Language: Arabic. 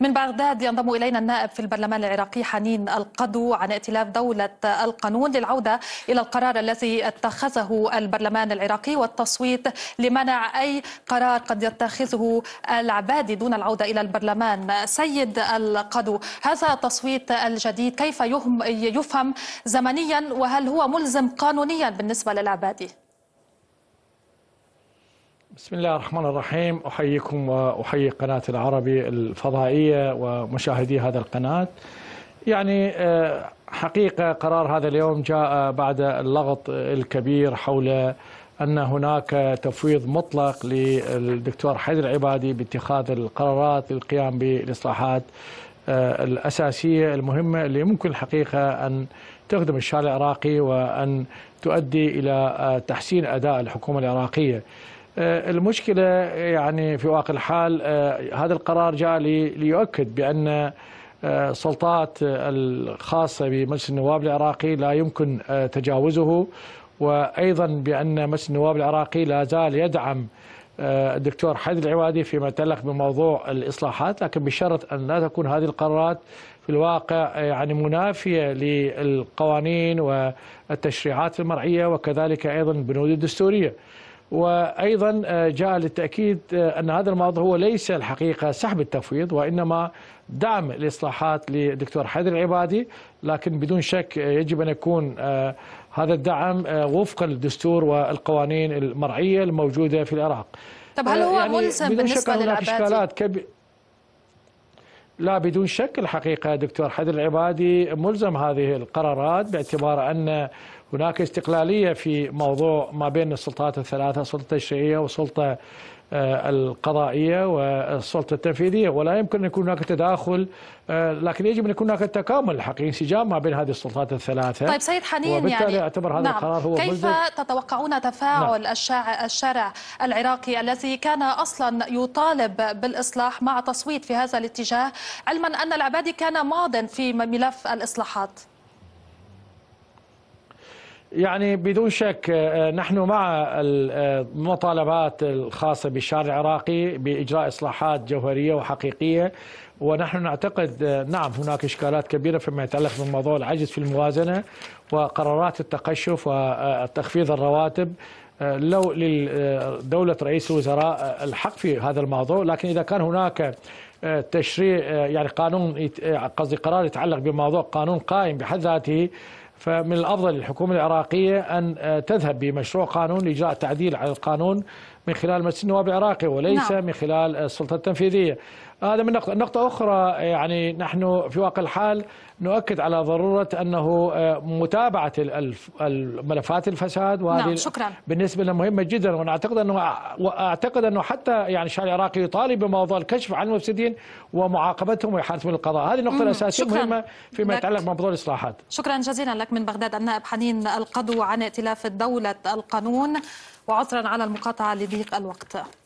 من بغداد ينضم إلينا النائب في البرلمان العراقي حنين القدو عن ائتلاف دولة القانون للعودة إلى القرار الذي اتخذه البرلمان العراقي والتصويت لمنع أي قرار قد يتخذه العبادي دون العودة إلى البرلمان سيد القدو هذا التصويت الجديد كيف يفهم زمنيا وهل هو ملزم قانونيا بالنسبة للعبادي؟ بسم الله الرحمن الرحيم أحييكم وأحيي قناة العربي الفضائية ومشاهدي هذا القناة يعني آه، حقيقة قرار هذا اليوم جاء بعد اللغط الكبير حول أن هناك تفويض مطلق للدكتور حيدر العبادي باتخاذ القرارات للقيام بالإصلاحات آه، الأساسية المهمة اللي ممكن الحقيقة أن تخدم الشارع العراقي وأن تؤدي إلى آه، تحسين أداء الحكومة العراقية آه، المشكلة يعني في واقع الحال آه، هذا القرار جاء ليؤكد بأن السلطات آه، الخاصة بمجلس النواب العراقي لا يمكن تجاوزه وأيضا بأن مجلس النواب العراقي لا زال يدعم الدكتور حيد العوادي فيما يتعلق بموضوع الإصلاحات لكن بشرط أن لا تكون هذه القرارات في الواقع يعني منافية للقوانين والتشريعات المرعية وكذلك أيضا البنود الدستورية وأيضا آه، جاء للتأكيد آه، أن هذا الموضوع هو ليس الحقيقة سحب التفويض وإنما دعم الإصلاحات للدكتور حيدر العبادي لكن بدون شك آه، يجب أن يكون هذا الدعم وفقا للدستور والقوانين المرعية الموجودة في العراق طب هل هو يعني ملزم بالنسبة للعبادي؟ لا بدون شك الحقيقة دكتور حدر العبادي ملزم هذه القرارات باعتبار أن هناك استقلالية في موضوع ما بين السلطات الثلاثة سلطة تشريعية وسلطة آه، القضائيه والسلطه التنفيذيه ولا يمكن ان يكون هناك تداخل آه، لكن يجب ان يكون هناك تكامل حقيقي انسجام ما بين هذه السلطات الثلاثه طيب سيد حنين يعني وبالتالي يعني اعتبر هذا نعم. القرار هو كيف تتوقعون تفاعل نعم. الشارع, الشارع العراقي الذي كان اصلا يطالب بالاصلاح مع تصويت في هذا الاتجاه علما ان العبادي كان ماض في ملف الاصلاحات يعني بدون شك آه، آه، نحن مع آه، المطالبات الخاصة بالشارع العراقي بإجراء إصلاحات جوهرية وحقيقية ونحن نعتقد نعم هناك إشكالات كبيرة فيما يتعلق بموضوع العجز في الموازنة وقرارات التقشف وتخفيض الرواتب لو لدولة رئيس الوزراء الحق في هذا الموضوع لكن إذا كان هناك تشريع يعني قانون قصدي قرار يتعلق بموضوع قانون قائم بحد ذاته فمن الأفضل للحكومة العراقية أن آه، تذهب بمشروع قانون لإجراء تعديل على القانون من خلال مجلس النواب العراقي وليس نعم. من خلال آه، السلطة التنفيذية هذا من نقطة, نقطة أخرى يعني نحن في واقع الحال نؤكد على ضرورة أنه آه، متابعة ملفات الفساد نعم، وهذه نعم شكرا. بالنسبة لنا مهمة جدا وأنا أعتقد أنه أعتقد أنه حتى يعني الشارع العراقي يطالب بموضوع الكشف عن المفسدين ومعاقبتهم وإحالتهم للقضاء هذه النقطة الأساسية مهمه فيما يتعلق بموضوع الإصلاحات شكرا جزيلا لك نستقبلك من بغداد النائب حنين القدو عن ائتلاف دولة القانون وعذرا على المقاطعة لضيق الوقت